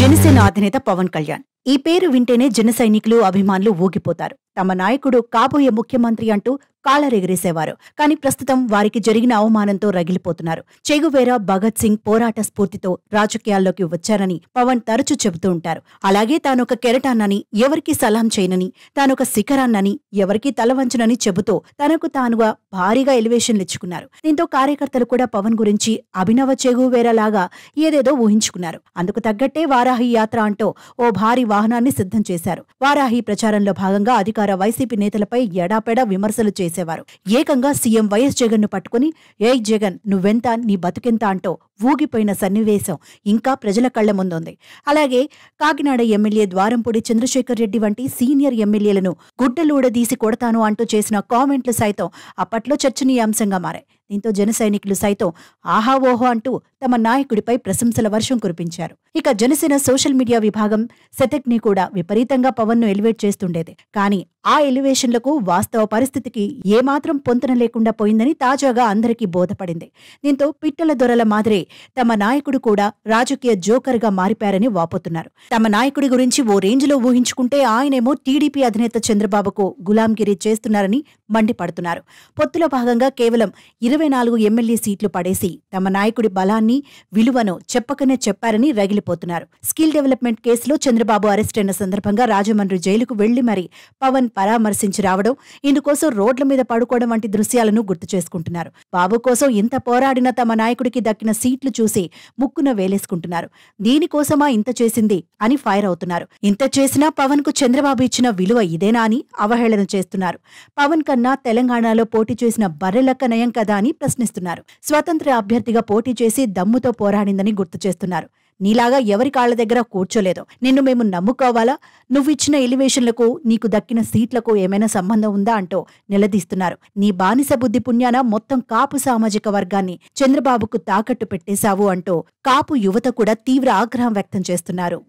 జనసేన అధినేత పవన్ కళ్యాణ్ ఈ పేరు వింటేనే జన సైనికులు అభిమానులు ఊగిపోతారు తమ నాయకుడు కాబోయే ముఖ్యమంత్రి అంటూ కాలరెగిరేసేవారు కానీ ప్రస్తుతం వారికి జరిగిన అవమానంతో రగిలిపోతున్నారు చెగువేరా భగత్ సింగ్ పోరాట స్ఫూర్తితో రాజకీయాల్లోకి వచ్చారని పవన్ తరచూ చెబుతూ ఉంటారు అలాగే తానొక కెరటాన్నని ఎవరికీ సలాం చేయనని తానొక శిఖరాన్నని ఎవరికీ తలవంచనని చెబుతూ తనకు తానుగా భారీగా ఎలివేషన్లు ఇచ్చుకున్నారు దీంతో కార్యకర్తలు కూడా పవన్ గురించి అభినవ చెగువేరాలాగా ఏదేదో ఊహించుకున్నారు అందుకు తగ్గట్టే వారాహి యాత్ర అంటూ ఓ భారీ వాహనాన్ని సిద్ధం చేశారు వారాహి ప్రచారంలో భాగంగా అధికార పలువురు వైసీపీ నేతలపై ఎడాపెడా విమర్శలు చేసేవారు ఏకంగా సీఎం వైఎస్ జగన్ ను పట్టుకుని ఏ జగన్ నువ్వెంత నీ బతుకెంత అంటూ ఊగిపోయిన సన్నివేశం ఇంకా ప్రజల కళ్ల ముందుంది అలాగే కాకినాడ ఎమ్మెల్యే ద్వారంపూడి చంద్రశేఖర్ రెడ్డి వంటి సీనియర్ ఎమ్మెల్యేలను గుడ్డలూడదీసి కొడతాను అంటూ చేసిన కామెంట్లు సైతం అప్పట్లో చర్చనీయాంశంగా మారాయి దీంతో జన సైనికులు సైతం ఆహా ఓహో అంటూ తమ నాయకుడిపై ప్రశంసల వర్షం కురిపించారు ఇక జనసేన సోషల్ మీడియా విభాగం శతక్ని కూడా విపరీతంగా పవన్ ను ఎలివేట్ చేస్తుండేది కానీ ఆ ఎలివేషన్లకు వాస్తవ పరిస్థితికి ఏమాత్రం పొంతన లేకుండా పోయిందని తాజాగా అందరికీ బోధపడింది దీంతో పిట్టల దొరల మాదిరే తమ నాయకుడు కూడా రాజకీయ జోకర్గా మారిపారని వాపోతున్నారు తమ నాయకుడి గురించి ఓ రేంజ్లో ఊహించుకుంటే ఆయనేమో టీడీపీ అధినేత చంద్రబాబుకు గులాంగిరి చేస్తున్నారని మండిపడుతున్నారు పొత్తులో భాగంగా కేవలం ఇరవై నాలుగు ఎమ్మెల్యే సీట్లు పడేసి తమ నాయకుడి బలాన్ని విలువను చెప్పకనే చెప్పారని రగిలిపోతున్నారు స్కిల్ డెవలప్మెంట్ కేసులో చంద్రబాబు అరెస్టైన సందర్భంగా రాజమండ్రి జైలుకు వెళ్లి మరీ పవన్ పరామర్శించి రావడం ఇందుకోసం రోడ్ల మీద పడుకోవడం వంటి దృశ్యాలను గుర్తు చేసుకుంటున్నారు బాబు కోసం ఇంత పోరాడిన తమ నాయకుడికి దక్కిన సీట్లు చూసి ముక్కున వేలేసుకుంటున్నారు దీనికోసమా ఇంత చేసింది అని ఫైర్ అవుతున్నారు ఇంత చేసినా పవన్ కు చంద్రబాబు ఇచ్చిన విలువ ఇదేనా అని అవహేళన చేస్తున్నారు పవన్ కన్నా తెలంగాణలో పోటీ చేసిన బర్రెలక్క నయం కదా అని ప్రశ్నిస్తున్నారు స్వతంత్ర అభ్యర్థిగా పోటీ చేసి దమ్ముతో పోరాడిందని గుర్తు చేస్తున్నారు నీలాగా ఎవరి కాళ్ళ దగ్గర కూర్చోలేదు నిన్ను మేము నమ్ముకోవాలా నువ్వు ఇచ్చిన ఎలివేషన్లకు నీకు దక్కిన సీట్లకు ఏమైనా సంబంధం ఉందా అంటూ నిలదీస్తున్నారు నీ బానిస బుద్ధి పుణ్యాన మొత్తం కాపు సామాజిక వర్గాన్ని చంద్రబాబుకు తాకట్టు పెట్టేశావు అంటూ కాపు యువత కూడా తీవ్ర ఆగ్రహం వ్యక్తం చేస్తున్నారు